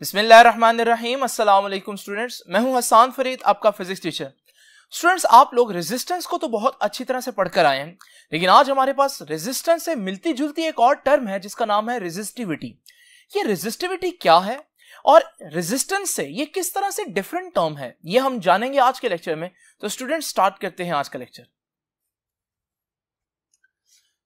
बिस्मिल्लाहिर्रहमानिर्रहीम अस्सलाम वालेकुम स्टूडेंट्स मैं हूं हसान फरीद आपका फिजिक्स टीचर स्टूडेंट्स आप लोग रेजिस्टेंस को तो बहुत अच्छी तरह से पढ़कर आए हैं लेकिन आज हमारे पास रेजिस्टेंस से मिलती जुलती एक और टर्म है जिसका नाम है रेजिस्टिविटी ये रेजिस्टिविटी क्या है और रेजिस्टेंस से ये किस तरह से डिफरेंट टर्म है ये हम जानेंगे आज के लेक्चर में तो स्टूडेंट्स स्टार्ट करते हैं आज का लेक्चर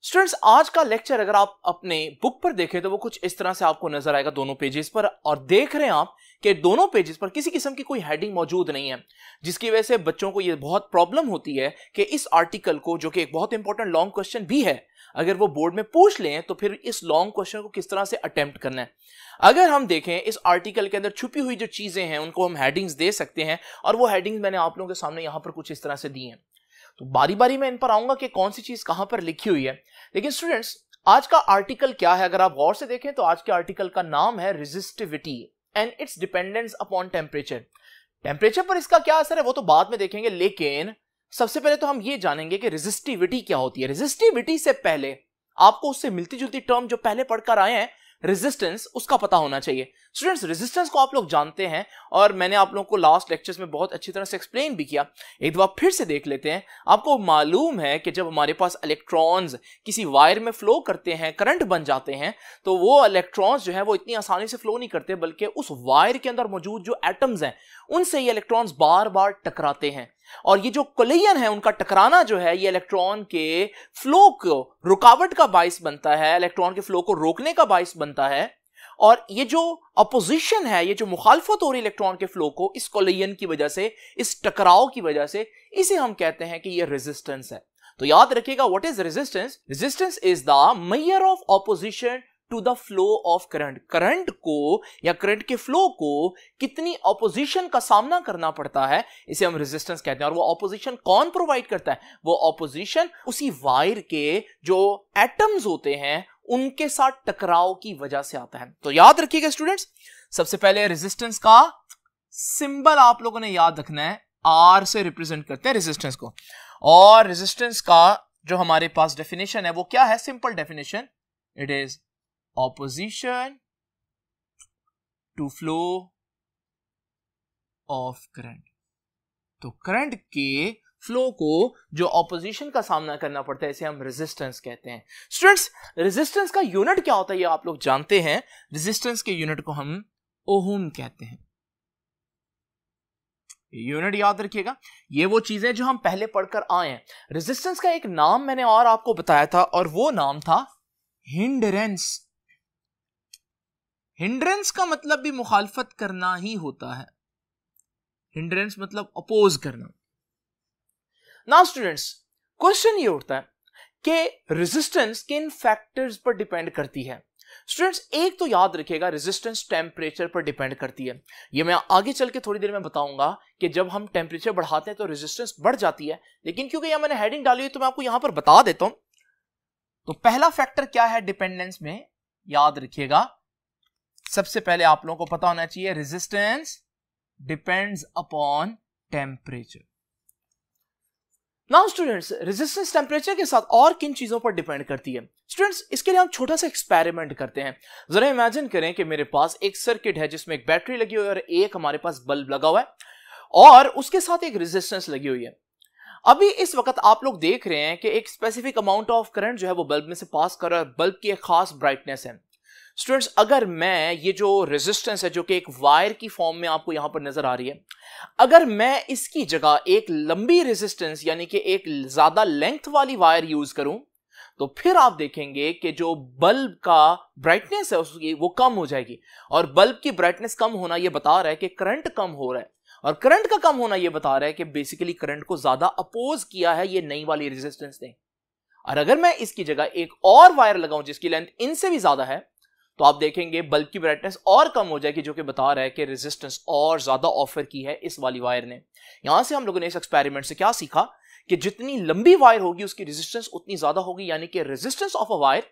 स्टूडेंट्स आज का लेक्चर अगर आप अपने बुक पर देखें तो वो कुछ इस तरह से आपको नजर आएगा दोनों पेजेस पर और देख रहे हैं आप कि दोनों पेजेस पर किसी किस्म की कोई हेडिंग मौजूद नहीं है जिसकी वजह से बच्चों को ये बहुत प्रॉब्लम होती है कि इस आर्टिकल को जो कि एक बहुत इंपॉर्टेंट लॉन्ग क्वेश्चन भी है अगर वो बोर्ड में पूछ लें तो फिर इस लॉन्ग क्वेश्चन को किस तरह से अटेम्प्ट करना है अगर हम देखें इस आर्टिकल के अंदर छुपी हुई जो चीजें हैं उनको हम हेडिंग्स दे सकते हैं और वो हेडिंग्स मैंने आप लोगों के सामने यहां पर कुछ इस तरह से दी हैं तो बारी बारी मैं इन पर आऊंगा कि कौन सी चीज कहां पर लिखी हुई है लेकिन स्टूडेंट्स आज का आर्टिकल क्या है अगर आप गौर से देखें तो आज के आर्टिकल का नाम है resistivity and its dependence upon temperature temperature पर इसका क्या असर है वो तो बाद में देखेंगे लेकिन सबसे पहले तो हम ये जानेंगे कि रेजिस्टिविटी क्या होती है रेजिस्टिविटी से पहले आपको उससे मिलती जुलती टर्म जो पहले पढ़कर आए हैं रेजिस्टेंस उसका पता होना चाहिए स्टूडेंट्स रेजिस्टेंस को आप लोग जानते हैं और मैंने आप लोगों को लास्ट लेक्चर्स में बहुत अच्छी तरह से एक्सप्लेन भी किया एक बार फिर से देख लेते हैं आपको मालूम है कि जब हमारे पास इलेक्ट्रॉन्स किसी वायर में फ्लो करते हैं करंट बन जाते हैं तो वो इलेक्ट्रॉन्स जो है वो इतनी आसानी से फ्लो नहीं करते बल्कि उस वायर के अंदर मौजूद जो एटम्स हैं उनसे ये इलेक्ट्रॉन्स बार बार टकराते हैं और ये जो कोलियन है उनका टकराना जो है ये इलेक्ट्रॉन के फ्लो को रुकावट का बायस बनता है इलेक्ट्रॉन के फ्लो को रोकने का बायस बनता है और ये जो अपोजिशन है ये जो मुखालफत हो रही इलेक्ट्रॉन के फ्लो को इस कोलियन की वजह से इस टकराव की वजह से इसे हम कहते हैं कि ये रेजिस्टेंस है तो याद रखिएगा what is resistance resistance is the measure of opposition to the flow of current current को या करंट के फ्लो को कितनी ऑपोजिशन का सामना करना पड़ता है इसे हम रेजिस्टेंस कहते हैं और वो ऑपोजिशन कौन प्रोवाइड करता है वो ऑपोजिशन उसी वायर के जो एटम्स होते हैं उनके साथ टकराव की वजह से आता है तो याद रखिएगा स्टूडेंट्स सबसे पहले रेजिस्टेंस का सिंबल आप लोगों ने याद रखना है आर से रिप्रेजेंट करते हैं रेजिस्टेंस को और रेजिस्टेंस का जो हमारे पास डेफिनेशन है वो क्या है simple definition it is opposition to flow of current तो करंट के फ्लो को जो ऑपोजिशन का सामना करना पड़ता है इसे हम रेजिस्टेंस कहते हैं स्टूडेंट्स रेजिस्टेंस का यूनिट क्या होता है ये आप लोग जानते हैं रेजिस्टेंस के यूनिट को हम ओहम कहते हैं यूनिट याद रखिएगा ये वो चीजें जो हम पहले पढ़कर आए हैं रेजिस्टेंस का एक नाम मैंने और आपको बताया था और वो नाम था हिंडरेंस हिंड्रेंस का मतलब भी मुखालफत करना ही होता है हिंड्रेंस मतलब अपोज करना नाउ स्टूडेंट्स क्वेश्चन ये उठता है कि रेजिस्टेंस किन फैक्टर्स पर डिपेंड करती है स्टूडेंट्स एक तो याद रखिएगा रेजिस्टेंस टेम्परेचर पर डिपेंड करती है ये मैं आगे चल के थोड़ी देर में बताऊंगा कि जब हम टेम्परेचर बढ़ाते हैं तो रेजिस्टेंस बढ़ जाती है लेकिन क्योंकि यह मैंने हेडिंग डाली हुई तो मैं आपको यहां पर बता देता हूं तो पहला फैक्टर क्या है डिपेंडेंस में याद रखिएगा सबसे पहले आप लोगों को पता होना चाहिए resistance depends upon temperature now students resistance temperature के साथ और किन चीजों पर डिपेंड करती है स्टूडेंट्स इसके लिए हम छोटा सा एक्सपेरिमेंट करते हैं जरा इमेजिन करें कि मेरे पास एक सर्किट है जिसमें एक बैटरी लगी हुई है और एक हमारे पास बल्ब लगा हुआ है और उसके साथ एक रेजिस्टेंस लगी हुई है अभी इस वक्त आप लोग देख रहे हैं कि एक स्पेसिफिक अमाउंट ऑफ करंट जो है वो बल्ब में से पास कर रहा है बल्ब की एक खास ब्राइटनेस है स्टूडेंट्स अगर मैं ये जो रेजिस्टेंस है जो कि एक वायर की फॉर्म में आपको यहां पर नजर आ रही है अगर मैं इसकी जगह एक लंबी रेजिस्टेंस यानी कि एक ज्यादा लेंथ वाली वायर यूज करूं तो फिर आप देखेंगे कि जो बल्ब का ब्राइटनेस है उसकी वो कम हो जाएगी और बल्ब की ब्राइटनेस कम होना ये बता रहा है कि करंट कम हो रहा है और करंट का कम होना ये बता रहा है कि बेसिकली करंट को ज्यादा अपोज किया है ये नई वाली रेजिस्टेंस ने और अगर मैं इसकी जगह एक और वायर लगाऊं जिसकी लेंथ इनसे भी ज्यादा है तो आप देखेंगे बल्ब की ब्राइटनेस और कम हो जाएगी जो कि बता रहा है कि रेजिस्टेंस और ज़्यादा ऑफर की है इस वाली वायर ने यहां से हम लोगों ने इस एक्सपेरिमेंट से क्या सीखा कि जितनी लंबी वायर होगी उसकी रेजिस्टेंस उतनी ज़्यादा होगी यानी कि resistance of a wire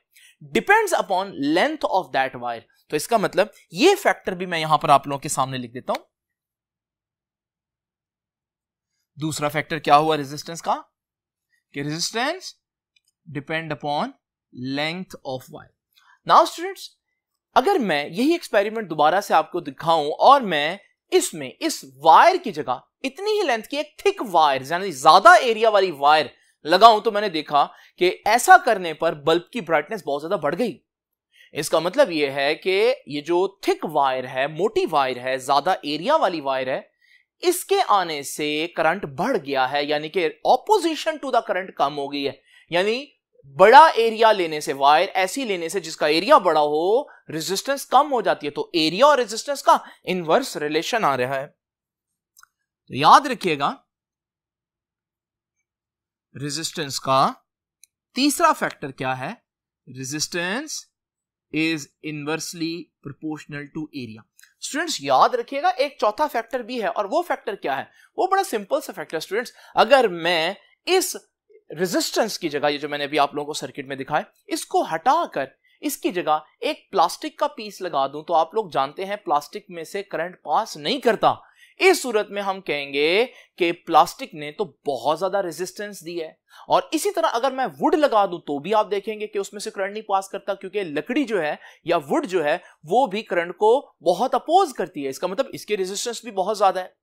depends upon length of that wire तो इसका मतलब ये फैक्टर भी मैं यहां पर आप लोगों के सामने लिख देता हूं दूसरा फैक्टर क्या हुआ रेजिस्टेंस का कि resistance depend upon length of wire now students अगर मैं यही एक्सपेरिमेंट दोबारा से आपको दिखाऊं और मैं इसमें इस वायर की जगह इतनी ही लेंथ की एक थिक वायर यानी ज्यादा एरिया वाली वायर लगाऊं तो मैंने देखा कि ऐसा करने पर बल्ब की ब्राइटनेस बहुत ज्यादा बढ़ गई इसका मतलब यह है कि ये जो थिक वायर है मोटी वायर है ज्यादा एरिया वाली वायर है इसके आने से करंट बढ़ गया है यानी कि ऑपोजिशन टू द करंट कम हो गई है यानी बड़ा एरिया लेने से वायर ऐसी लेने से जिसका एरिया बड़ा हो रेजिस्टेंस कम हो जाती है तो एरिया और रेजिस्टेंस का इनवर्स रिलेशन आ रहा है तो याद रखिएगा रेजिस्टेंस का तीसरा फैक्टर क्या है resistance is inversely proportional to area students याद रखिएगा एक चौथा फैक्टर भी है और वो फैक्टर क्या है वो बड़ा सिंपल सा फैक्टर स्टूडेंट्स अगर मैं इस रेजिस्टेंस की जगह ये जो मैंने अभी आप लोगों को सर्किट में दिखाया इसको हटाकर इसकी जगह एक प्लास्टिक का पीस लगा दूं तो आप लोग जानते हैं प्लास्टिक में से करंट पास नहीं करता इस सूरत में हम कहेंगे कि प्लास्टिक ने तो बहुत ज्यादा रेजिस्टेंस दी है और इसी तरह अगर मैं वुड लगा दूं तो भी आप देखेंगे कि उसमें से करंट नहीं पास करता क्योंकि लकड़ी जो है या वुड जो है वो भी करंट को बहुत अपोज करती है इसका मतलब इसके रेजिस्टेंस भी बहुत ज्यादा है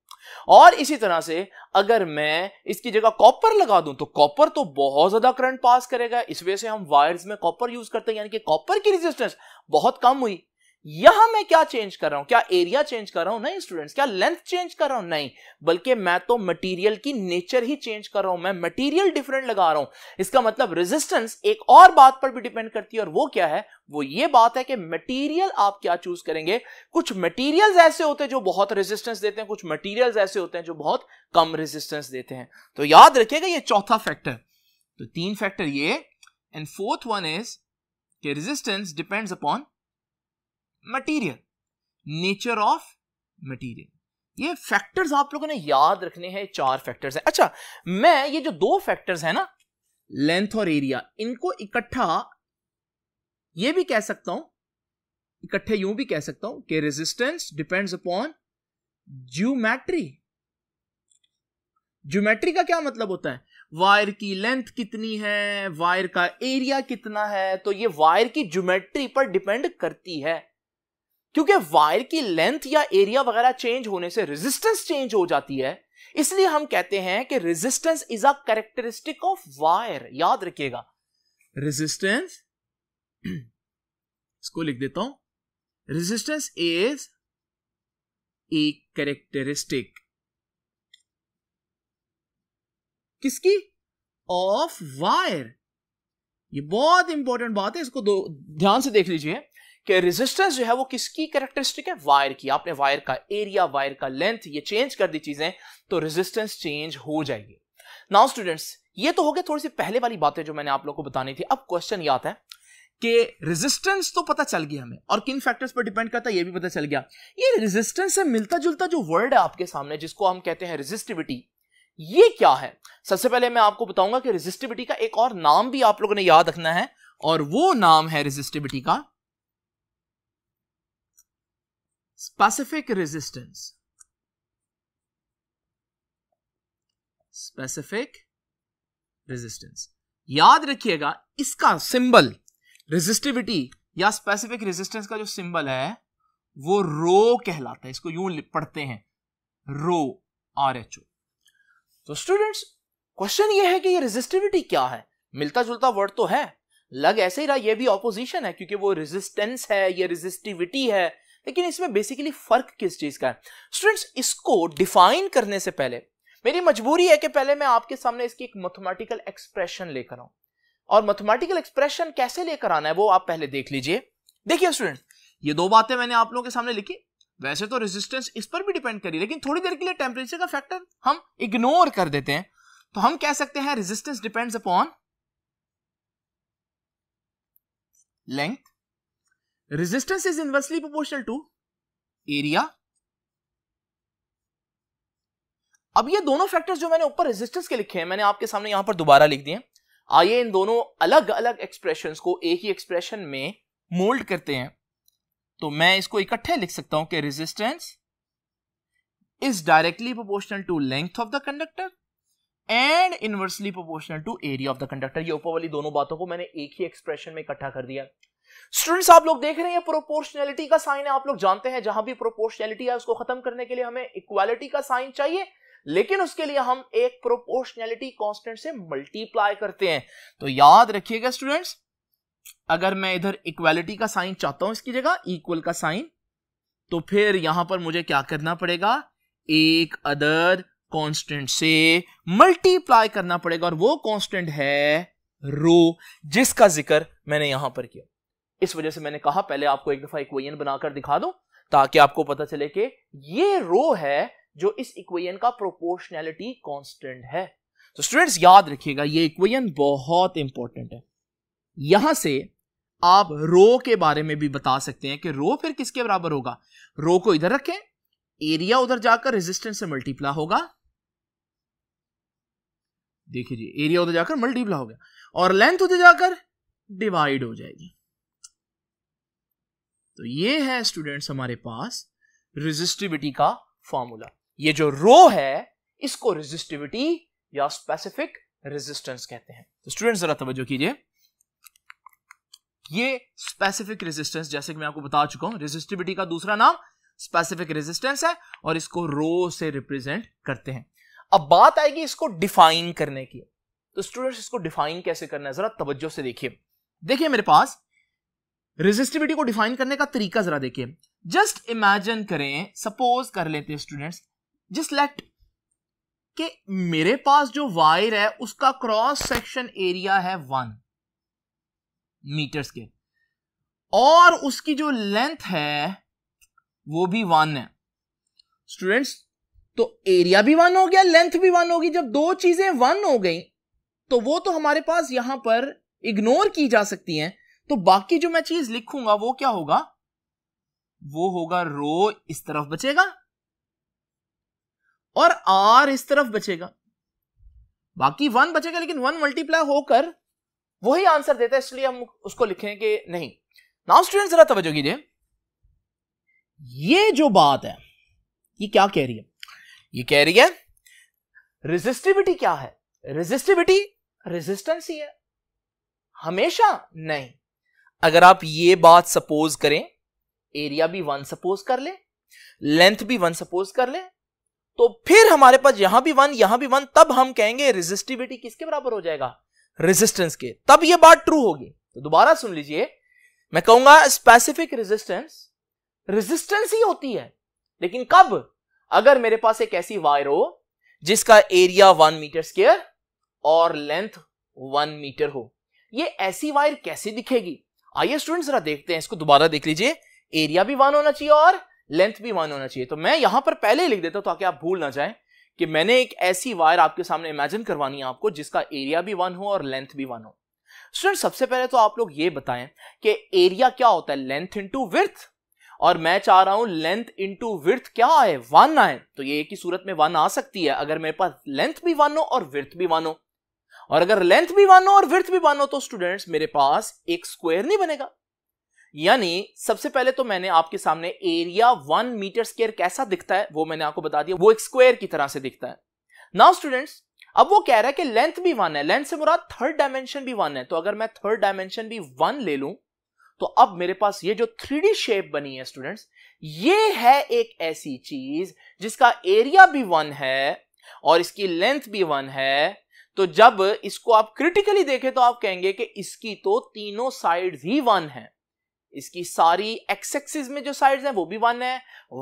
और इसी तरह से अगर मैं इसकी जगह कॉपर लगा दूं तो कॉपर तो बहुत ज्यादा करंट पास करेगा इस वजह से हम वायर्स में कॉपर यूज करते हैं यानी कि कॉपर की रेजिस्टेंस बहुत कम हुई यहां मैं क्या चेंज कर रहा हूं क्या एरिया चेंज कर रहा हूं नहीं स्टूडेंट्स क्या लेंथ चेंज कर रहा हूं नहीं बल्कि मैं तो मटेरियल की नेचर ही चेंज कर रहा हूं मैं मटेरियल डिफरेंट लगा रहा हूं इसका मतलब रेजिस्टेंस एक और बात पर भी डिपेंड करती है और वो क्या है वो ये बात है कि मटेरियल आप क्या चूज करेंगे कुछ मटीरियल ऐसे होते हैं जो बहुत रेजिस्टेंस देते हैं कुछ मटीरियल ऐसे होते हैं जो बहुत कम रेजिस्टेंस देते हैं तो याद रखिएगा ये चौथा फैक्टर तो तीन फैक्टर ये and fourth one is resistance depends upon material nature of material ये फैक्टर्स आप लोगों ने याद रखने हैं चार फैक्टर्स हैं अच्छा मैं ये जो दो फैक्टर्स हैं ना लेंथ और एरिया इनको इकट्ठा ये भी कह सकता हूं इकट्ठे यूं भी कह सकता हूं कि resistance depends upon geometry geometry का क्या मतलब होता है वायर की लेंथ कितनी है वायर का एरिया कितना है तो ये वायर की ज्योमेट्री पर डिपेंड करती है क्योंकि वायर की लेंथ या एरिया वगैरह चेंज होने से रेजिस्टेंस चेंज हो जाती है इसलिए हम कहते हैं कि resistance is a characteristic of wire याद रखिएगा रेजिस्टेंस इसको लिख देता हूं रेजिस्टेंस इज ए करेक्टरिस्टिक किसकी ऑफ वायर ये बहुत इंपॉर्टेंट बात है इसको दो ध्यान से देख लीजिए कि रेजिस्टेंस जो है वो किसकी कैरेक्टरिस्टिक है वायर की आपने वायर का एरिया वायर का लेंथ ये चेंज कर दी चीजें तो रेजिस्टेंस चेंज हो जाएगी नाउ स्टूडेंट्स ये तो हो गया थोड़ी सी पहले वाली बातें जो मैंने आप लोग को बतानी थी अब क्वेश्चन याद है कि रेजिस्टेंस तो पता चल गया हमें और किन फैक्टर्स पर डिपेंड करता है ये भी पता चल गया ये रेजिस्टेंस से मिलता जुलता जो वर्ड है आपके सामने जिसको हम कहते हैं रेजिस्टिविटी ये क्या है सबसे पहले मैं आपको बताऊंगा कि रेजिस्टिविटी का एक और नाम भी आप लोगों ने याद रखना है और वो नाम है रेजिस्टिविटी का specific resistance specific resistance याद रखिएगा इसका सिंबल रेजिस्टिविटी या स्पेसिफिक रेजिस्टेंस का जो सिंबल है वो रो कहलाता है इसको यूं पढ़ते हैं रो आर एच ओ तो स्टूडेंट्स क्वेश्चन ये है कि ये रेजिस्टिविटी क्या है मिलता जुलता वर्ड तो है लग ऐसे ही रहा ये भी ऑपोजिशन है क्योंकि वो रेजिस्टेंस है ये रेजिस्टिविटी है लेकिन इसमें बेसिकली फर्क किस चीज का है स्टूडेंट्स इसको डिफाइन करने से पहले मेरी मजबूरी है कि पहले मैं आपके सामने इसकी एक मैथमेटिकल एक्सप्रेशन लेकर आऊं और मैथमेटिकल एक्सप्रेशन कैसे लेकर आना है वो आप पहले देख लीजिए देखिए स्टूडेंट ये दो बातें मैंने आप लोगों के सामने लिखी वैसे तो रेजिस्टेंस इस पर भी डिपेंड करी लेकिन थोड़ी देर के लिए टेम्परेचर का फैक्टर हम इग्नोर कर देते हैं तो हम कह सकते हैं resistance depends upon length resistance is inversely proportional to area अब ये दोनों फैक्टर्स जो मैंने ऊपर रेजिस्टेंस के लिखे हैं मैंने आपके सामने यहां पर दोबारा लिख दिए आइए इन दोनों अलग अलग एक्सप्रेशन को एक ही एक्सप्रेशन में मोल्ड करते हैं तो मैं इसको इकट्ठे लिख सकता हूं कि resistance is directly proportional to length of the conductor and inversely proportional to area of the conductor ये ऊपर वाली दोनों बातों को मैंने एक ही एक्सप्रेशन में इकट्ठा कर दिया स्टूडेंट्स आप लोग देख रहे हैं प्रोपोर्शनैलिटी का साइन है आप लोग जानते हैं जहां भी प्रोपोर्शनैलिटी है उसको खत्म करने के लिए हमें इक्वालिटी का साइन चाहिए लेकिन उसके लिए हम एक प्रोपोर्शनैलिटी कांस्टेंट से मल्टीप्लाई करते हैं तो याद रखिएगा स्टूडेंट्स अगर मैं इधर इक्वालिटी का साइन चाहता हूं इसकी जगह इक्वल का साइन तो फिर यहां पर मुझे क्या करना पड़ेगा एक अदर कांस्टेंट से मल्टीप्लाई करना पड़ेगा और वो कांस्टेंट है रो जिसका जिक्र मैंने यहां पर किया इस वजह से मैंने कहा पहले आपको एक दफा इक्वेशन बनाकर दिखा दूं ताकि आपको पता चले कि ये रो है जो इस इक्वेशन का प्रोपोर्शनैलिटी कांस्टेंट है तो स्टूडेंट्स याद रखिएगा ये इक्वेशन बहुत इंपॉर्टेंट है यहां से आप रो के बारे में भी बता सकते हैं कि रो फिर किसके बराबर होगा रो को इधर रखें एरिया उधर जाकर रेजिस्टेंस से मल्टीप्ला होगा देखिए जी एरिया उधर जाकर मल्टीप्ला हो गया और लेंथ उधर जाकर डिवाइड हो जाएगी तो ये है स्टूडेंट्स हमारे पास रेजिस्टिविटी का फॉर्मूला ये जो रो है इसको रेजिस्टिविटी या स्पेसिफिक रेजिस्टेंस कहते हैं तो स्टूडेंट्स जरा तवज्जो कीजिए ये स्पेसिफिक रेजिस्टेंस जैसे कि मैं आपको बता चुका हूं रेजिस्टिविटी का दूसरा नाम स्पेसिफिक रेजिस्टेंस है और इसको रो से रिप्रेजेंट करते हैं अब बात आएगी इसको डिफाइन करने की तो स्टूडेंट्स इसको डिफाइन कैसे करना है जरा तवज्जो से देखिए देखिए मेरे पास रेजिस्टिविटी को डिफाइन करने का तरीका जरा देखिए जस्ट इमेजिन करें सपोज कर लेते हैं स्टूडेंट्स जस्ट लेट कि मेरे पास जो वायर है उसका क्रॉस सेक्शन एरिया है वन मीटर के और उसकी जो लेंथ है वो भी वन है स्टूडेंट्स तो एरिया भी वन हो गया लेंथ भी वन होगी जब दो चीजें वन हो गई तो वो तो हमारे पास यहां पर इग्नोर की जा सकती हैं तो बाकी जो मैं चीज लिखूंगा वो क्या होगा वो होगा रो इस तरफ बचेगा और आर इस तरफ बचेगा बाकी वन बचेगा लेकिन वन मल्टीप्लाई होकर वही आंसर देता है इसलिए हम उसको लिखेंगे नहीं नाउ स्टूडेंट जरा तवज्जो कीजिए ये जो बात है ये क्या कह रही है ये कह रही है रेजिस्टिविटी क्या है रेजिस्टिविटी रेजिस्टेंस ही है हमेशा नहीं अगर आप ये बात सपोज करें एरिया भी वन सपोज कर ले लेंथ भी वन सपोज कर ले तो फिर हमारे पास यहां भी वन यहां भी वन तब हम कहेंगे रेजिस्टिविटी किसके बराबर हो जाएगा रेजिस्टेंस के तब ये बात ट्रू होगी तो दोबारा सुन लीजिए मैं कहूंगा स्पेसिफिक रेजिस्टेंस रेजिस्टेंस ही होती है लेकिन कब अगर मेरे पास एक ऐसी वायर हो जिसका एरिया वन मीटर स्केयर और लेंथ वन मीटर हो ये ऐसी वायर कैसे दिखेगी आइए स्टूडेंट जरा देखते हैं इसको दोबारा देख लीजिए एरिया भी वन होना चाहिए और लेंथ भी वन होना चाहिए तो मैं यहां पर पहले ही लिख देता हूं ताकि आप भूल ना जाए कि मैंने एक ऐसी वायर आपके सामने इमेजिन करवानी है आपको जिसका एरिया भी वन हो और लेंथ भी वन हो स्टूडेंट सबसे पहले तो आप लोग ये बताएं कि एरिया क्या होता है लेंथ इंटू विर्थ और मैं चाह रहा हूं लेंथ इंटू विर्थ क्या आए वन आए तो ये एक ही सूरत में वन आ सकती है अगर मेरे पास लेंथ भी वन हो और विर्थ भी वन हो और अगर लेंथ भी मानो और विर्थ भी मानो तो स्टूडेंट्स मेरे पास एक स्क्वायर नहीं बनेगा यानी सबसे पहले तो मैंने आपके सामने एरिया वन मीटर स्क्वायर कैसा दिखता है वो मैंने आपको बता दिया वो एक स्क्वायर की तरह से दिखता है नाउ स्टूडेंट्स अब वो कह रहा है कि लेंथ भी वन है लेंथ से मुराद थर्ड डायमेंशन भी वन है तो अगर मैं थर्ड डायमेंशन भी वन ले लूं तो अब मेरे पास ये जो थ्री शेप बनी है स्टूडेंट्स ये है एक ऐसी चीज जिसका एरिया भी वन है और इसकी लेंथ भी वन है तो जब इसको आप क्रिटिकली देखें तो आप कहेंगे कि इसकी तो तीनों साइड्स ही वन है इसकी सारी एक्स एक्सिस में जो साइड्स हैं वो भी वन है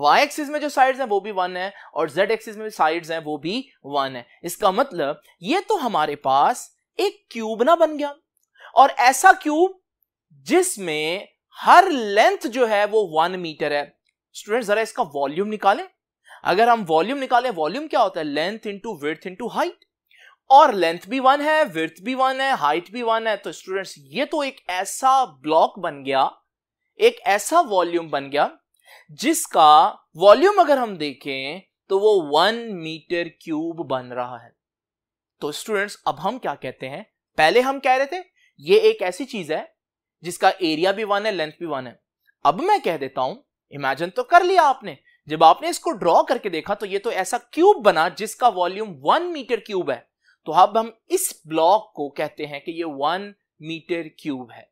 वाई एक्सिस में जो साइड्स हैं वो भी वन है और जेड एक्सिस में साइड्स हैं वो भी वन है इसका मतलब ये तो हमारे पास एक क्यूब ना बन गया और ऐसा क्यूब जिसमें हर लेंथ जो है वो वन मीटर है स्टूडेंट जरा इसका वॉल्यूम निकालें अगर हम वॉल्यूम निकालें वॉल्यूम क्या होता है length into width into height और लेंथ भी वन है विर्थ भी वन है हाइट भी वन है तो स्टूडेंट्स ये तो एक ऐसा ब्लॉक बन गया एक ऐसा वॉल्यूम बन गया जिसका वॉल्यूम अगर हम देखें तो वो वन मीटर क्यूब बन रहा है तो स्टूडेंट्स अब हम क्या कहते हैं पहले हम कह रहे थे ये एक ऐसी चीज है जिसका एरिया भी वन है लेंथ भी वन है अब मैं कह देता हूं इमेजिन तो कर लिया आपने जब आपने इसको ड्रॉ करके देखा तो ये तो ऐसा क्यूब बना जिसका वॉल्यूम वन मीटर क्यूब है तो अब हम इस ब्लॉक को कहते हैं कि ये वन मीटर क्यूब है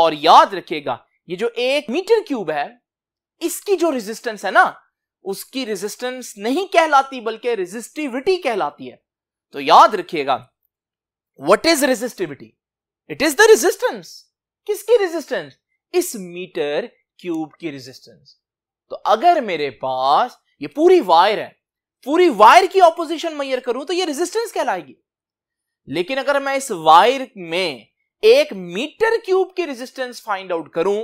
और याद रखिएगा ये जो एक मीटर क्यूब है इसकी जो रेजिस्टेंस है ना उसकी रेजिस्टेंस नहीं कहलाती बल्कि रेजिस्टिविटी कहलाती है तो याद रखिएगा what is resistivity it is the resistance किसकी रेजिस्टेंस इस मीटर क्यूब की रेजिस्टेंस तो अगर मेरे पास ये पूरी वायर है पूरी वायर की ऑपोजिशन मैयर करूं तो ये रेजिस्टेंस कहलाएगी लेकिन अगर मैं इस वायर में एक मीटर क्यूब की रेजिस्टेंस फाइंड आउट करूं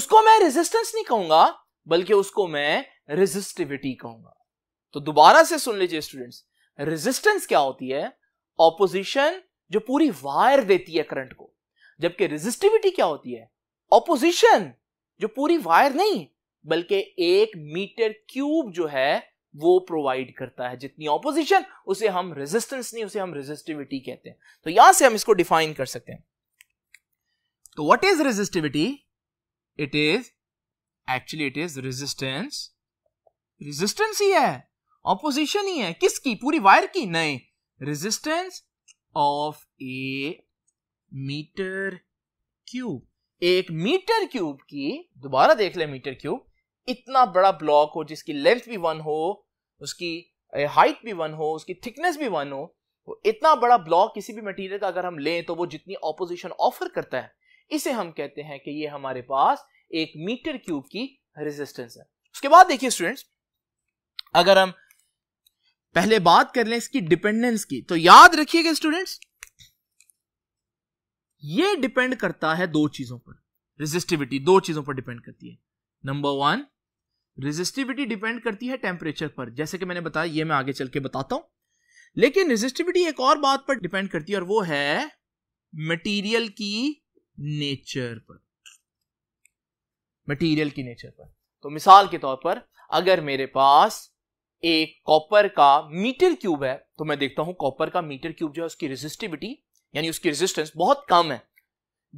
उसको मैं रेजिस्टेंस नहीं कहूंगा बल्कि उसको मैं रेजिस्टिविटी कहूंगा तो दोबारा से सुन लीजिए स्टूडेंट्स रेजिस्टेंस क्या होती है ऑपोजिशन जो पूरी वायर देती है करंट को जबकि रेजिस्टिविटी क्या होती है ऑपोजिशन जो पूरी वायर नहीं बल्कि एक मीटर क्यूब जो है वो प्रोवाइड करता है जितनी ऑपोजिशन उसे हम रेजिस्टेंस नहीं उसे हम रेजिस्टिविटी कहते हैं तो यहां से हम इसको डिफाइन कर सकते हैं तो what is resistivity it is actually it is resistance resistance ही है ऑपोजिशन ही है किसकी पूरी वायर की नहीं resistance of a metre cube एक मीटर क्यूब की दोबारा देख ले मीटर क्यूब इतना बड़ा ब्लॉक हो जिसकी लेंथ भी वन हो उसकी हाइट भी वन हो उसकी थिकनेस भी वन हो वो इतना बड़ा ब्लॉक किसी भी मटेरियल का अगर हम लें तो वो जितनी ऑपोजिशन ऑफर करता है इसे हम कहते हैं कि ये हमारे पास एक मीटर क्यूब की रेजिस्टेंस है उसके बाद देखिए स्टूडेंट्स अगर हम पहले बात कर लें इसकी डिपेंडेंस की तो याद रखिएगा स्टूडेंट्स ये डिपेंड करता है दो चीजों पर रेजिस्टिविटी दो चीजों पर डिपेंड करती है नंबर वन रेजिस्टिविटी डिपेंड करती है टेम्परेचर पर जैसे कि मैंने बताया ये मैं आगे चल के बताता हूं लेकिन रेजिस्टिविटी एक और बात पर डिपेंड करती है और वो है मटेरियल की नेचर पर मटेरियल की नेचर पर तो मिसाल के तौर पर अगर मेरे पास एक कॉपर का मीटर क्यूब है तो मैं देखता हूं कॉपर का मीटर क्यूब जो है उसकी रेजिस्टिविटी यानी उसकी रेजिस्टेंस बहुत कम है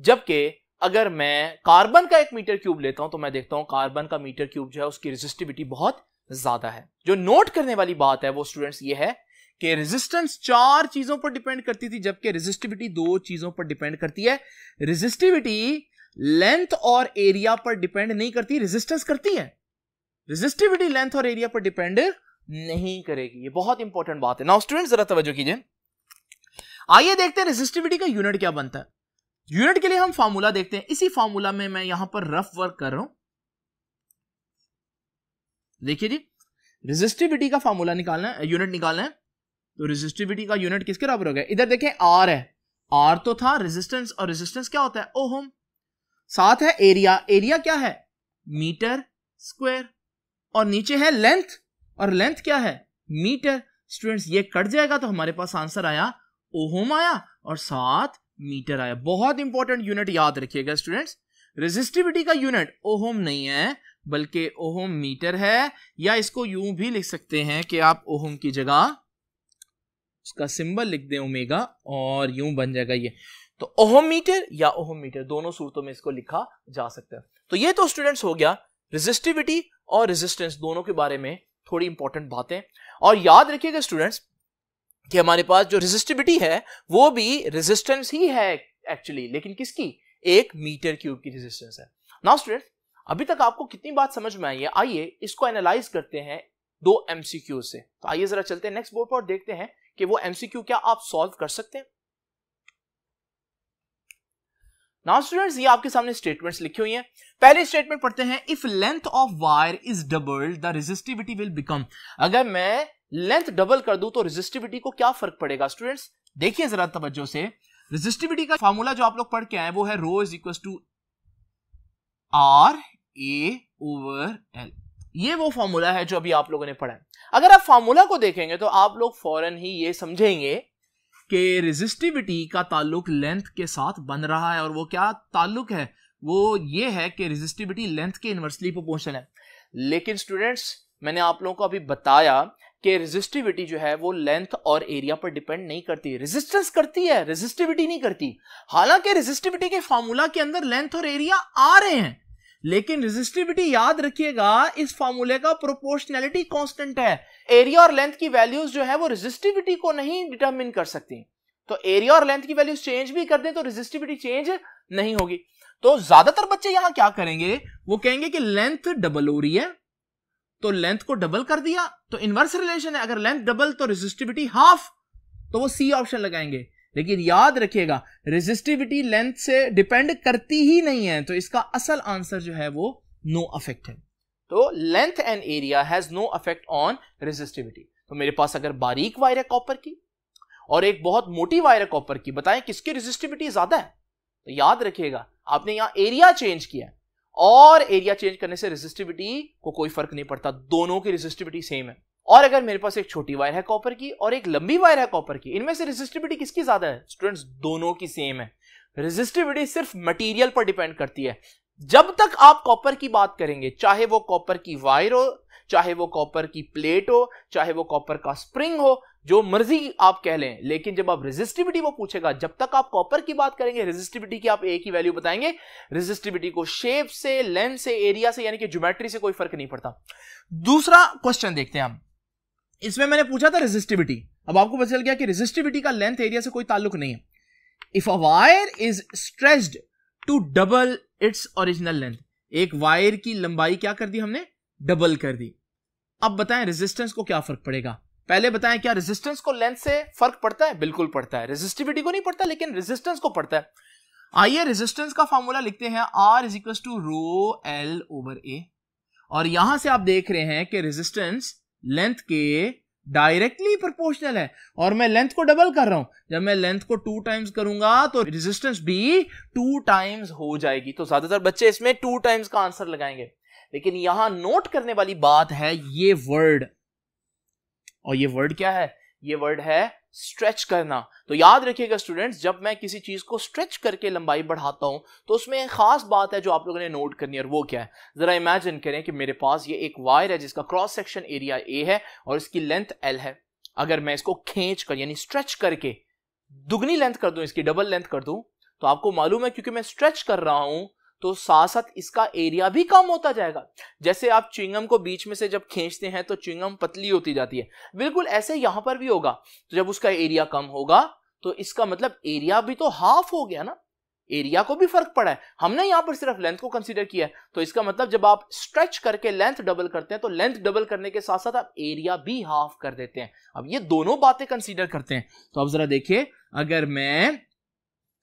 जबकि अगर मैं कार्बन का एक मीटर क्यूब लेता हूं तो मैं देखता हूं कार्बन का मीटर क्यूब जो है उसकी रेजिस्टिविटी बहुत ज्यादा है जो नोट करने वाली बात है वो स्टूडेंट्स ये है कि रेजिस्टेंस चार चीजों पर डिपेंड करती थी जबकि रेजिस्टिविटी दो चीजों पर डिपेंड करती है रेजिस्टिविटी लेंथ और एरिया पर डिपेंड नहीं करती रेजिस्टेंस करती है रेजिस्टिविटी लेंथ और एरिया पर डिपेंड नहीं करेगी ये बहुत इंपॉर्टेंट बात है नाउ स्टूडेंट जरा तवज्जो कीजिए आइए देखते हैं रेजिस्टिविटी का यूनिट क्या बनता है यूनिट के लिए हम फार्मूला देखते हैं इसी फार्मूला में मैं यहां पर रफ वर्क कर रहा हूं देखिए जी रेजिस्टिविटी का फार्मूला निकालना है यूनिट निकालना है तो रेजिस्टिविटी का यूनिट किसके बराबर हो गया इधर देखें आर है आर तो था रेजिस्टेंस और रेजिस्टेंस क्या होता है ओहम oh, साथ है एरिया एरिया क्या है मीटर स्क्वेयर और नीचे है लेंथ और लेंथ क्या है मीटर स्टूडेंट्स ये कट जाएगा तो हमारे पास आंसर आया ओहम oh, आया और साथ मीटर आया बहुत इंपॉर्टेंट यूनिट याद रखिएगा स्टूडेंट्स रेजिस्टिविटी का यूनिट ओहम नहीं है बल्कि ओहम मीटर है या इसको यूं भी लिख सकते हैं कि आप ओहम की जगह उसका सिंबल लिख दें ओमेगा और यूं बन जाएगा ये तो ओहम मीटर या ओहम मीटर दोनों सूरतों में इसको लिखा जा सकता है तो ये तो स्टूडेंट्स हो गया रेजिस्टिविटी और रेजिस्टेंस दोनों के बारे में थोड़ी इंपॉर्टेंट बातें और याद रखिएगा स्टूडेंट्स कि हमारे पास जो रेजिस्टिविटी है वो भी रेजिस्टेंस ही है एक्चुअली लेकिन किसकी एक मीटर क्यूब की रेजिस्टेंस है नाउ स्टूडेंट अभी तक आपको कितनी बात समझ में आई है आइए इसको एनालाइज करते हैं दो एमसीक्यू से तो आइए जरा चलते हैं नेक्स्ट बोर्ड पर देखते हैं कि वो एमसीक्यू क्या आप सॉल्व कर सकते हैं नाउ स्टूडेंट्स ये आपके सामने स्टेटमेंट्स लिखी हुई हैं पहले स्टेटमेंट पढ़ते हैं if length of wire is doubled the resistivity will become अगर मैं लेंथ डबल कर दू तो रेजिस्टिविटी को क्या फर्क पड़ेगा स्टूडेंट्स देखिए जरा तवज्जो से रेजिस्टिविटी का फॉर्मूला जो आप लोग पढ़ के आए वो है rho is equal to R A over L ये वो फॉर्मूला है जो अभी आप लोगों ने पढ़ा है अगर आप फॉर्मूला को देखेंगे तो आप लोग फौरन ही ये समझेंगे कि रेजिस्टिविटी का ताल्लुक लेंथ के साथ बन रहा है और वो क्या ताल्लुक है वो ये है कि रेजिस्टिविटी लेंथ के इन्वर्सली प्रोपोर्शनल है लेकिन स्टूडेंट्स मैंने आप लोगों को अभी बताया कि रेजिस्टिविटी जो है वो लेंथ और एरिया पर डिपेंड नहीं करती रेजिस्टेंस करती है रेजिस्टिविटी नहीं करती हालांकि रेजिस्टिविटी के फार्मूला के अंदर लेंथ और एरिया आ रहे हैं लेकिन रेजिस्टिविटी याद रखिएगा इस फॉर्मूले का प्रोपोर्शनैलिटी कांस्टेंट है एरिया और लेंथ की वैल्यूज जो है वो रेजिस्टिविटी को नहीं डिटरमिन कर सकती तो एरिया और लेंथ की वैल्यूज चेंज भी कर दें तो रेजिस्टिविटी चेंज नहीं होगी तो ज्यादातर बच्चे यहां क्या करेंगे वो कहेंगे कि लेंथ डबल हो रही है तो लेंथ को डबल कर दिया तो इनवर्स रिलेशन है अगर लेंथ डबल तो रेजिस्टिविटी हाफ तो वो सी ऑप्शन लगाएंगे लेकिन याद रखिएगा रेजिस्टिविटी लेंथ से डिपेंड करती ही नहीं है तो इसका असल आंसर जो है वो नो no अफेक्ट है तो length and area has no affect on resistivity तो मेरे पास अगर बारीक वायर है कॉपर की और एक बहुत मोटी वायर है कॉपर की बताएं किसकी रेजिस्टिविटी ज्यादा है तो याद रखिएगा आपने यहां एरिया चेंज किया और एरिया चेंज करने से रेजिस्टिविटी को कोई फर्क नहीं पड़ता दोनों की रेजिस्टिविटी सेम है और अगर मेरे पास एक छोटी वायर है कॉपर की और एक लंबी वायर है कॉपर की इनमें से रेजिस्टिविटी किसकी ज्यादा है स्टूडेंट्स दोनों की सेम है रेजिस्टिविटी सिर्फ मटेरियल पर डिपेंड करती है जब तक आप कॉपर की बात करेंगे चाहे वो कॉपर की वायर हो चाहे वो कॉपर की प्लेट हो चाहे वो कॉपर का स्प्रिंग हो जो मर्जी आप कह लें लेकिन जब आप रेजिस्टिविटी वो पूछेगा जब तक आप कॉपर की बात करेंगे रेजिस्टिविटी की आप एक ही वैल्यू बताएंगे रेजिस्टिविटी को शेप से लेंथ से एरिया से यानी कि ज्योमेट्री से कोई फर्क नहीं पड़ता दूसरा क्वेश्चन देखते हैं हम इसमें मैंने पूछा था रेजिस्टिविटी अब आपको पता चल गया कि रेजिस्टिविटी का लेंथ एरिया से कोई ताल्लुक नहीं है if a wire is stressed to double its original length एक वायर की लंबाई क्या कर दी हमने डबल कर दी अब बताएं रेजिस्टेंस को क्या फर्क पड़ेगा पहले बताएं क्या रेजिस्टेंस को लेंथ से फर्क पड़ता है बिल्कुल पड़ता है रेजिस्टिविटी को नहीं पड़ता लेकिन रेजिस्टेंस को पड़ता है आइए रेजिस्टेंस का फॉर्मूला लिखते हैं R is equal to rho L over A और यहां से आप देख रहे हैं कि रेजिस्टेंस लेंथ के डायरेक्टली प्रोपोर्शनल है और मैं लेंथ को डबल कर रहा हूं जब मैं लेंथ को टू टाइम्स करूंगा तो रेजिस्टेंस भी टू टाइम्स हो जाएगी तो ज्यादातर बच्चे इसमें टू टाइम्स का आंसर लगाएंगे लेकिन यहां नोट करने वाली बात है ये वर्ड और ये वर्ड क्या है ये वर्ड है स्ट्रेच करना तो याद रखिएगा स्टूडेंट्स जब मैं किसी चीज को स्ट्रेच करके लंबाई बढ़ाता हूं तो उसमें एक खास बात है जो आप लोगों ने नोट करनी है और वो क्या है जरा इमेजिन करें कि मेरे पास ये एक वायर है जिसका क्रॉस सेक्शन एरिया ए है और इसकी लेंथ एल है अगर मैं इसको खींच कर यानी स्ट्रेच करके दुगनी लेंथ कर दूं इसकी डबल लेंथ कर दूं तो आपको मालूम है क्योंकि मैं स्ट्रेच कर रहा हूं तो साथ साथ इसका एरिया भी कम होता जाएगा जैसे आप चुंगम को बीच में से जब खींचते हैं तो चुंगम पतली होती जाती है बिल्कुल ऐसे यहां पर भी होगा तो जब उसका एरिया कम होगा तो इसका मतलब एरिया भी तो हाफ हो गया ना एरिया को भी फर्क पड़ा है हमने यहां पर सिर्फ लेंथ को कंसीडर किया है तो इसका मतलब जब आप स्ट्रेच करके लेंथ डबल करते हैं तो लेंथ डबल करने के साथ साथ आप एरिया भी हाफ कर देते हैं अब ये दोनों बातें कंसीडर करते हैं तो आप जरा देखिए अगर मैं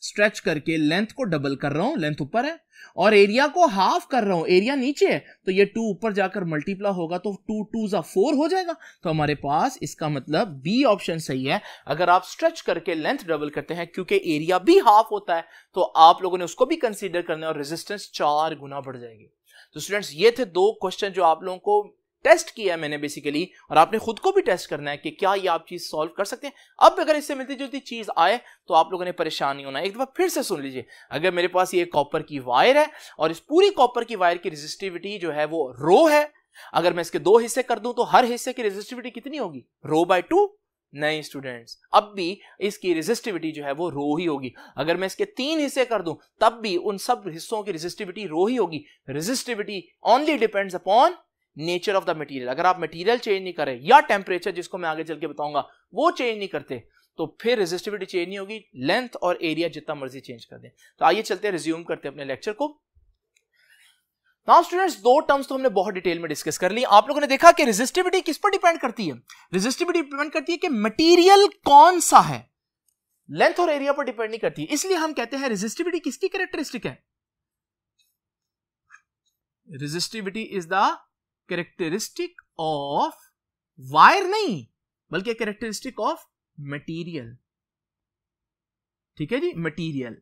स्ट्रेच करके लेंथ को डबल कर रहा हूं लेंथ ऊपर है और एरिया को हाफ कर रहा हूं एरिया नीचे है तो ये टू ऊपर जाकर मल्टीप्ला होगा तो टू टू जा फोर हो जाएगा तो हमारे पास इसका मतलब बी ऑप्शन सही है अगर आप स्ट्रेच करके लेंथ डबल करते हैं क्योंकि एरिया भी हाफ होता है तो आप लोगों ने उसको भी कंसिडर करना है और रेजिस्टेंस चार गुना बढ़ जाएगी तो स्टूडेंट्स ये थे दो क्वेश्चन जो आप लोगों को टेस्ट किया है मैंने बेसिकली और आपने खुद को भी टेस्ट करना है कि क्या ये आप चीज़ सॉल्व कर सकते हैं अब अगर इससे मिलती जुलती चीज़ आए तो आप लोगों ने परेशान नहीं होना एक दफ़ा फिर से सुन लीजिए अगर मेरे पास ये कॉपर की वायर है और इस पूरी कॉपर की वायर की रेजिस्टिविटी जो है वो रो है अगर मैं इसके दो हिस्से कर दूं तो हर हिस्से की रेजिस्टिविटी कितनी होगी रो बाय टू नए स्टूडेंट्स अब भी इसकी रेजिस्टिविटी जो है वो रो ही होगी अगर मैं इसके तीन हिस्से कर दूं तब भी उन सब हिस्सों की रेजिस्टिविटी रो ही होगी resistivity only depends upon nature of the material अगर आप मटेरियल चेंज नहीं करें या टेम्परेचर जिसको मैं आगे चल के बताऊंगा वो चेंज नहीं करते तो फिर रेजिस्टिविटी चेंज नहीं होगी लेंथ और एरिया जितना मर्जी चेंज कर दें तो आइए चलते हैं रिज्यूम करते हैं अपने लेक्चर को नाउ स्टूडेंट्स दो टर्म्स तो हमने बहुत डिटेल में डिस्कस कर ली आप लोगों ने देखा कि रेजिस्टिविटी किस पर डिपेंड करती है रेजिस्टिविटी डिपेंड करती है कि मटीरियल कौन सा है लेंथ और एरिया पर डिपेंड नहीं करती इसलिए हम कहते हैं रेजिस्टिविटी किसकी कैरेक्टरिस्टिक है resistivity is the characteristic of wire नहीं बल्कि कैरेक्टरिस्टिक ऑफ मटेरियल ठीक है जी मटेरियल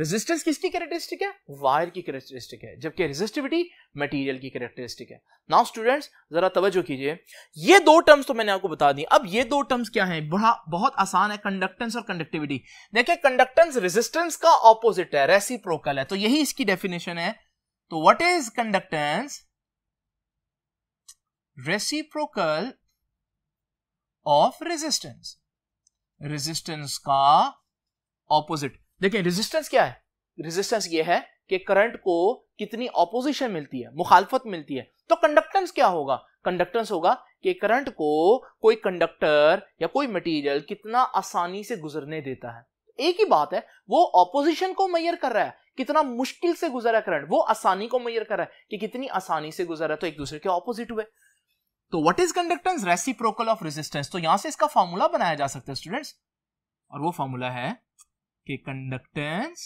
रेजिस्टेंस किसकी कैरेक्टरिस्टिक है वायर की कैरेक्टरिस्टिक है जबकि रेजिस्टिविटी मटेरियल की कैरेक्टरिस्टिक है नाउ स्टूडेंट्स जरा तवज्जो कीजिए ये दो टर्म्स तो मैंने आपको बता दी अब ये दो टर्म्स क्या हैं बड़ा बहुत आसान है कंडक्टेंस और कंडक्टिविटी देखिए कंडक्टेंस रेजिस्टेंस का ऑपोजिट है रेसिप्रोकल है तो यही इसकी डेफिनेशन है तो what is conductance reciprocal of resistance resistance का ऑपोजिट देखिए रेजिस्टेंस क्या है रेजिस्टेंस ये है कि करंट को कितनी ऑपोजिशन मिलती है मुखालफत मिलती है तो कंडक्टेंस क्या होगा कंडक्टेंस होगा कि करंट को कोई कंडक्टर या कोई मटेरियल कितना आसानी से गुजरने देता है एक ही बात है वो ऑपोजिशन को मैयर कर रहा है कितना मुश्किल से गुजरा करंट वो आसानी को मैयर कर रहा है कि कितनी आसानी से गुजरा तो एक दूसरे के ऑपोजिट हुए तो what is conductance reciprocal of resistance तो यहां से इसका फॉर्मूला बनाया जा सकता है स्टूडेंट्स और वो फॉर्मूला है कि conductance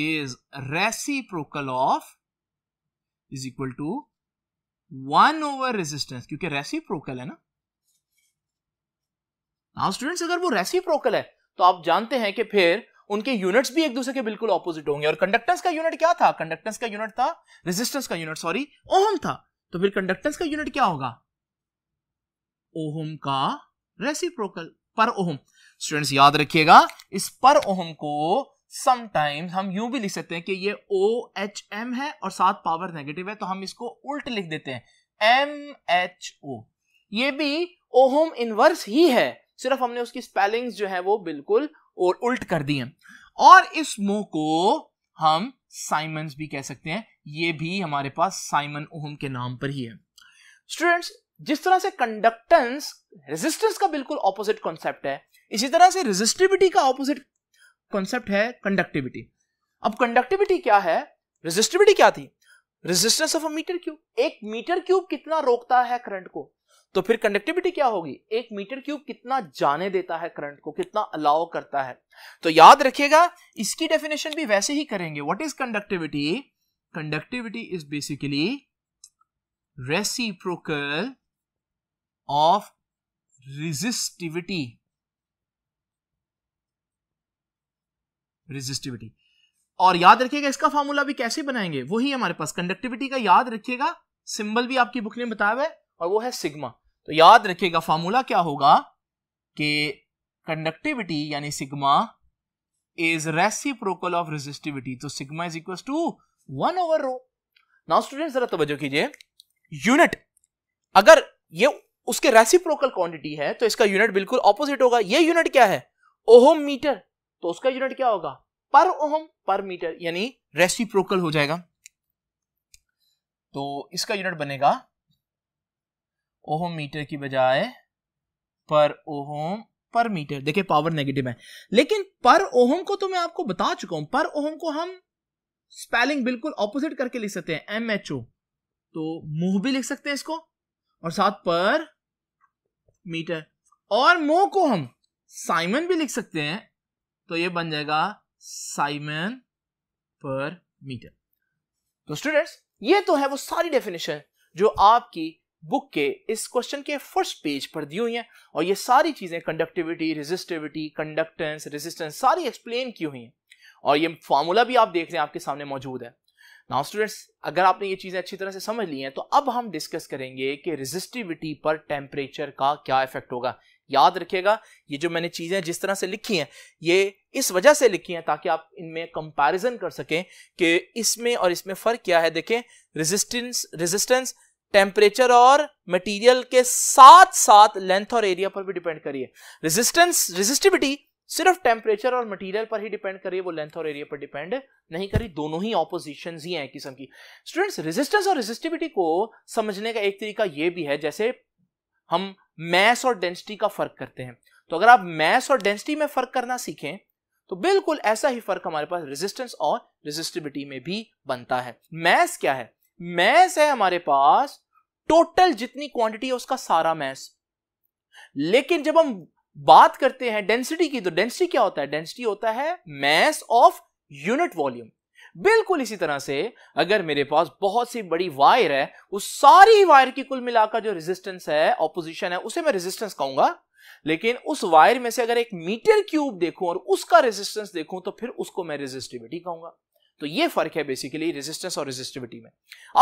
is reciprocal of is equal to one over resistance क्योंकि रेसिप्रोकल है ना नाउ स्टूडेंट्स अगर वो रेसिप्रोकल है तो आप जानते हैं कि फिर उनके यूनिट्स भी एक दूसरे के बिल्कुल ऑपोजिट होंगे और कंडक्टेंस का यूनिट क्या था कंडक्टेंस का यूनिट था रेजिस्टेंस का यूनिट सॉरी ओम था तो फिर कंडक्टेंस का यूनिट क्या होगा ओहम का रेसिप्रोकल पर ओहम स्टूडेंट्स याद रखिएगा इस पर ओहम को समटाइम्स हम यूं भी लिख सकते हैं कि ये ओ एच एम है और साथ पावर नेगेटिव है तो हम इसको उल्ट लिख देते हैं एम एच ओ ये भी ओहम इनवर्स ही है सिर्फ हमने उसकी स्पेलिंग्स जो है वो बिल्कुल और उल्ट कर दी हैं और इस मुंह को हम साइमंस भी कह सकते हैं ये भी हमारे पास साइमन ओहम के नाम पर ही है स्टूडेंट्स जिस तरह से कंडक्टेंस रेजिस्टेंस का बिल्कुल ऑपोजिट कॉन्सेप्ट है इसी तरह से रेजिस्टिविटी का ऑपोजिट कॉन्सेप्ट है कंडक्टिविटी अब कंडक्टिविटी क्या है रेजिस्टिविटी क्या थी resistance of a metre cube एक मीटर क्यूब कितना रोकता है करंट को तो फिर कंडक्टिविटी क्या होगी एक मीटर क्यूब कितना जाने देता है करंट को कितना अलाउ करता है तो याद रखिएगा इसकी डेफिनेशन भी वैसे ही करेंगे what is conductivity conductivity is basically reciprocal of resistivity resistivity और याद रखिएगा इसका फॉर्मूला भी कैसे बनाएंगे वही हमारे पास कंडक्टिविटी का याद रखिएगा सिंबल भी आपकी बुक ने बताया हुआ है और वो है सिग्मा तो याद रखिएगा फॉर्मूला क्या होगा कि कंडक्टिविटी यानी sigma is reciprocal of resistivity तो sigma is equal to one over rho now student जरा तवज्जो कीजिए यूनिट अगर ये उसके रेसिप्रोकल क्वांटिटी है तो इसका यूनिट बिल्कुल ऑपोजिट होगा ये यूनिट क्या है ओहम मीटर तो उसका यूनिट क्या होगा पर ओहम पर मीटर यानी रेसिप्रोकल हो जाएगा तो इसका यूनिट बनेगा ओहम मीटर की बजाय पर ओहम पर मीटर देखिए पावर नेगेटिव है लेकिन पर ओहम को तो मैं आपको बता चुका हूं पर ओहम को हम स्पेलिंग बिल्कुल ऑपोजिट करके लिख सकते हैं एम एच ओ तो मुंह भी लिख सकते हैं इसको और साथ पर मीटर और मोह को हम साइमन भी लिख सकते हैं तो ये बन जाएगा साइमन पर मीटर तो स्टूडेंट्स ये तो है वो सारी डेफिनेशन जो आपकी बुक के इस क्वेश्चन के फर्स्ट पेज पर दी हुई हैं और ये सारी चीजें कंडक्टिविटी रेजिस्टिविटी कंडक्टेंस रेजिस्टेंस सारी एक्सप्लेन की हुई हैं और ये फार्मूला भी आप देख रहे हैं आपके सामने मौजूद है नाउ स्टूडेंट्स अगर आपने ये चीज़ें अच्छी तरह से समझ ली हैं तो अब हम डिस्कस करेंगे कि रेजिस्टिविटी पर टेम्परेचर का क्या इफेक्ट होगा याद रखिएगा ये जो मैंने चीज़ें जिस तरह से लिखी हैं ये इस वजह से लिखी हैं ताकि आप इनमें कंपैरिजन कर सकें कि इसमें और इसमें फ़र्क क्या है देखें रेजिस्टेंस रेजिस्टेंस टेम्परेचर और मटेरियल के साथ साथ लेंथ और एरिया पर भी डिपेंड करिए रेजिस्टेंस रेजिस्टिविटी सिर्फ टेम्परेचर और मटेरियल पर ही डिपेंड करिए वो लेंथ और एरिया पर डिपेंड नहीं करी दोनों ही ऑपोजिशन ही हैं एक किस्म की स्टूडेंट्स रेजिस्टेंस और रेजिस्टिविटी को समझने का एक तरीका ये भी है जैसे हम मैस और डेंसिटी का फर्क करते हैं तो अगर आप मैस और डेंसिटी में फर्क करना सीखें तो बिल्कुल ऐसा ही फर्क हमारे पास रेजिस्टेंस और रेजिस्टिविटी में भी बनता है मैस क्या है मैस है हमारे पास टोटल जितनी क्वांटिटी है उसका सारा मैस लेकिन जब हम बात करते हैं डेंसिटी की तो डेंसिटी क्या होता है डेंसिटी होता है मैस ऑफ यूनिट वॉल्यूम बिल्कुल इसी तरह से अगर मेरे पास बहुत सी बड़ी वायर है उस सारी वायर की कुल मिलाकर जो रेजिस्टेंस है ऑपोजिशन है उसे मैं रेजिस्टेंस कहूंगा लेकिन उस वायर में से अगर एक मीटर क्यूब देखूं और उसका रेजिस्टेंस देखूं तो फिर उसको मैं रेजिस्टिविटी कहूंगा तो ये फर्क है बेसिकली रेजिस्टेंस और रेजिस्टिविटी में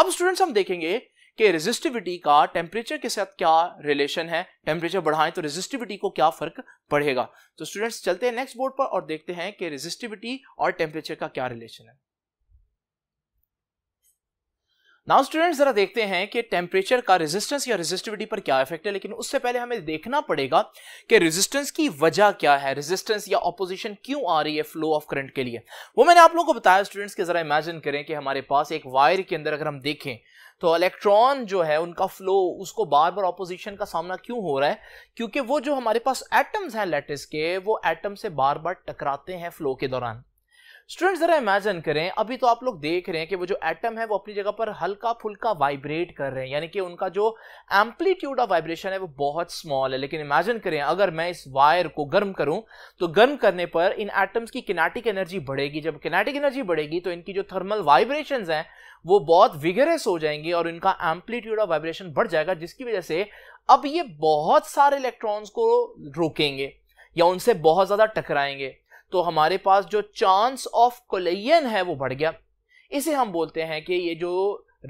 अब स्टूडेंट्स हम देखेंगे कि रेजिस्टिविटी का टेम्परेचर के साथ क्या रिलेशन है टेम्परेचर बढ़ाएं तो रेजिस्टिविटी को क्या फर्क पड़ेगा तो स्टूडेंट्स चलते हैं नेक्स्ट बोर्ड पर और देखते हैं कि रेजिस्टिविटी और टेम्परेचर का क्या रिलेशन है नाउ स्टूडेंट्स जरा देखते हैं कि टेम्परेचर का रेजिस्टेंस या रेजिस्टिविटी पर क्या इफेक्ट है लेकिन उससे पहले हमें देखना पड़ेगा कि रेजिस्टेंस की वजह क्या है रेजिस्टेंस या ऑपोजिशन क्यों आ रही है फ्लो ऑफ करंट के लिए वो मैंने आप लोगों को बताया स्टूडेंट्स के जरा इमेजिन करें कि हमारे पास एक वायर के अंदर अगर हम देखें तो इलेक्ट्रॉन जो है उनका फ्लो उसको बार बार ऑपोजिशन का सामना क्यों हो रहा है क्योंकि वो जो हमारे पास एटम्स हैं लेटिस के वो एटम से बार बार टकराते हैं फ्लो के दौरान स्टूडेंट्स जरा इमेजिन करें अभी तो आप लोग देख रहे हैं कि वो जो एटम है वो अपनी जगह पर हल्का फुल्का वाइब्रेट कर रहे हैं यानी कि उनका जो एम्पलीट्यूड ऑफ वाइब्रेशन है वो बहुत स्मॉल है लेकिन इमेजिन करें अगर मैं इस वायर को गर्म करूं तो गर्म करने पर इन एटम्स की किनेटिक एनर्जी बढ़ेगी जब किनेटिक एनर्जी बढ़ेगी तो इनकी जो थर्मल वाइब्रेशन है वो बहुत विगरेस हो जाएंगे और इनका एम्पलीट्यूड ऑफ वाइब्रेशन बढ़ जाएगा जिसकी वजह से अब ये बहुत सारे इलेक्ट्रॉन्स को रोकेंगे या उनसे बहुत ज़्यादा टकराएंगे तो हमारे पास जो चांस ऑफ कोलेन है वो बढ़ गया इसे हम बोलते हैं कि ये जो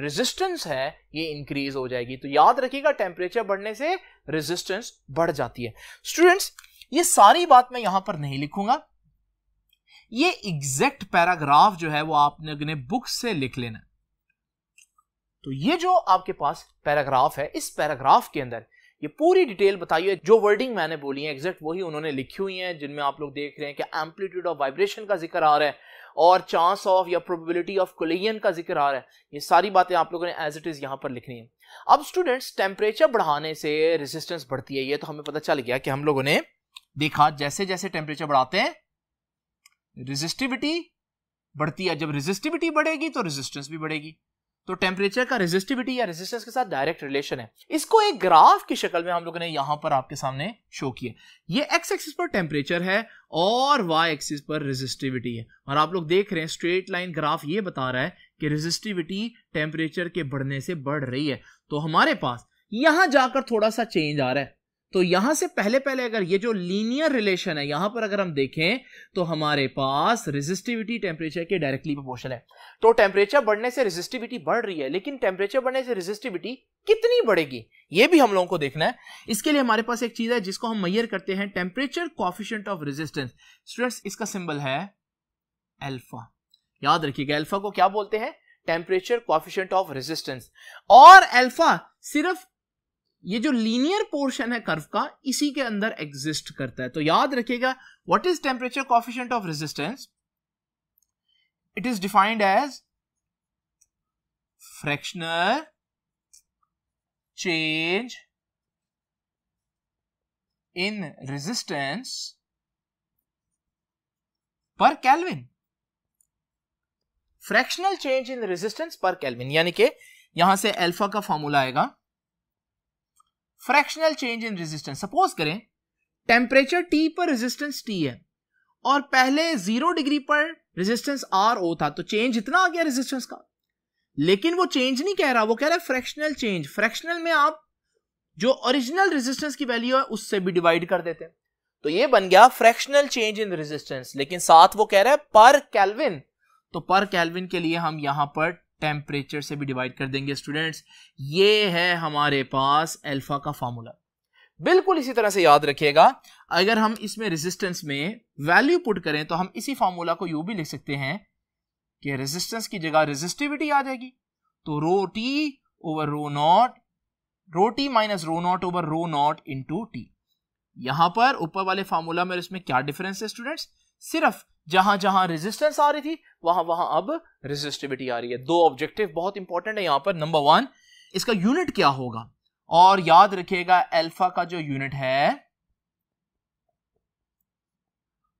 रेजिस्टेंस है ये इंक्रीज हो जाएगी तो याद रखिएगा टेम्परेचर बढ़ने से रेजिस्टेंस बढ़ जाती है स्टूडेंट्स ये सारी बात मैं यहां पर नहीं लिखूंगा ये एग्जैक्ट पैराग्राफ जो है वो आपने अपने बुक से लिख लेना तो ये जो आपके पास पैराग्राफ है इस पैराग्राफ के अंदर ये पूरी डिटेल बताइए जो वर्डिंग मैंने बोली है एग्जैक्ट वही उन्होंने लिखी हुई है जिनमें आप लोग देख रहे हैं कि एम्पलीट्यूड ऑफ वाइब्रेशन का जिक्र आ रहा है और चांस ऑफ या प्रोबेबिलिटी ऑफ कोलियन का जिक्र आ रहा है ये सारी बातें आप लोगों ने एज इट इज़ यहाँ पर लिखनी है अब स्टूडेंट्स टेम्परेचर बढ़ाने से रेजिस्टेंस बढ़ती है ये तो हमें पता चल गया कि हम लोगों ने देखा जैसे जैसे टेम्परेचर बढ़ाते हैं रेजिस्टिविटी बढ़ती है जब रेजिस्टिविटी बढ़ेगी तो रेजिस्टेंस भी बढ़ेगी तो टेम्परेचर का रेजिस्टिविटी या रेजिस्टेंस के साथ डायरेक्ट रिलेशन है इसको एक ग्राफ की शक्ल में हम लोगों ने यहां पर आपके सामने शो किया ये एक्स एक्सिस पर टेम्परेचर है और वाई एक्सिस पर रेजिस्टिविटी है और आप लोग देख रहे हैं स्ट्रेट लाइन ग्राफ ये बता रहा है कि रेजिस्टिविटी टेम्परेचर के बढ़ने से बढ़ रही है तो हमारे पास यहां जाकर थोड़ा सा चेंज आ रहा है तो यहां से पहले पहले अगर ये जो लीनियर रिलेशन है यहां पर अगर हम देखें तो हमारे पास रेजिस्टिविटी टेम्परेचर के डायरेक्टली प्रोपोर्शनल है तो टेम्परेचर बढ़ने से रेजिस्टिविटी बढ़ रही है लेकिन टेम्परेचर बढ़ने से रेजिस्टिविटी कितनी बढ़ेगी ये भी हम लोगों को देखना है इसके लिए हमारे पास एक चीज है जिसको हम मैयर करते हैं temperature coefficient of resistance students इसका सिंबल है एल्फा याद रखिएगा एल्फा को क्या बोलते हैं टेम्परेचर कॉफिशियंट ऑफ रेजिस्टेंस और एल्फा सिर्फ ये जो लीनियर पोर्शन है कर्व का इसी के अंदर एग्जिस्ट करता है तो याद रखिएगा what is temperature coefficient of resistance it is defined as fractional change in resistance per kelvin fractional change in resistance per kelvin यानी कि यहां से अल्फा का फॉर्मूला आएगा fractional change in resistance suppose करें टेम्परेचर टी पर resistance T है और पहले जीरो डिग्री पर रेजिस्टेंस आर ओ था तो चेंज इतना आ गया रेजिस्टेंस का लेकिन वो चेंज नहीं कह रहा वो कह रहा है फ्रैक्शनल चेंज फ्रैक्शनल में आप जो ओरिजिनल रेजिस्टेंस की वैल्यू है उससे भी डिवाइड कर देते हैं तो ये बन गया फ्रैक्शनल चेंज इन रेजिस्टेंस लेकिन साथ वो कह रहा है पर कैलविन तो पर कैलविन के लिए हम यहां पर टेम्परेचर से भी डिवाइड कर देंगे स्टूडेंट्स ये है हमारे पास एल्फा का फार्मूला बिल्कुल इसी तरह से याद रखिएगा अगर हम इसमें रेजिस्टेंस में वैल्यू पुट करें तो हम इसी फार्मूला को यू भी लिख सकते हैं कि रेजिस्टेंस की जगह रेजिस्टिविटी आ जाएगी तो rho T over rho naught rho T minus rho naught over rho naught into T यहां पर ऊपर वाले फार्मूला में इसमें क्या डिफरेंस है स्टूडेंट्स सिर्फ जहां जहां रेजिस्टेंस आ रही थी वहां वहां अब रेजिस्टिविटी आ रही है दो ऑब्जेक्टिव बहुत इंपॉर्टेंट है यहां पर नंबर वन इसका यूनिट क्या होगा और याद रखिएगा अल्फा का जो यूनिट है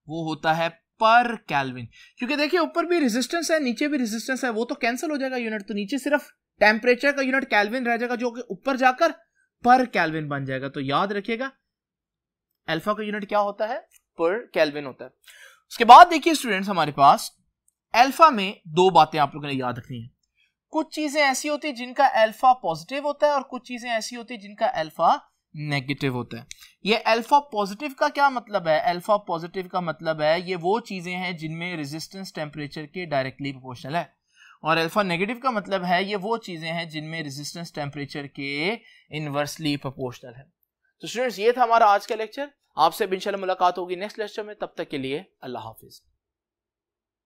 वो होता है पर कैलविन क्योंकि देखिए ऊपर भी रेजिस्टेंस है नीचे भी रेजिस्टेंस है वो तो कैंसिल हो जाएगा यूनिट तो नीचे सिर्फ टेम्परेचर का यूनिट कैलविन रह जाएगा जो कि ऊपर जाकर पर कैलविन बन जाएगा तो याद रखिएगा अल्फा का यूनिट क्या होता है पर कैलविन होता है उसके बाद देखिए स्टूडेंट्स हमारे पास एल्फा में दो बातें आप लोगों ने याद रखनी है कुछ चीजें ऐसी होती है जिनका एल्फा पॉजिटिव होता है और कुछ चीजें ऐसी होती है जिनका एल्फा नेगेटिव होता है ये अल्फा पॉजिटिव का क्या मतलब है अल्फा पॉजिटिव का मतलब है ये वो चीज़ें हैं जिनमें रेजिस्टेंस टेम्परेचर के डायरेक्टली प्रोपोर्शनल है और अल्फा नेगेटिव का मतलब है ये वो चीज़ें हैं जिनमें रेजिस्टेंस टेम्परेचर के इनवर्सली प्रोपोर्शनल है तो स्टूडेंट्स ये था हमारा आज का लेक्चर आपसे इंशाल्लाह मुलाकात होगी नेक्स्ट लेक्चर में तब तक के लिए अल्लाह हाफिज़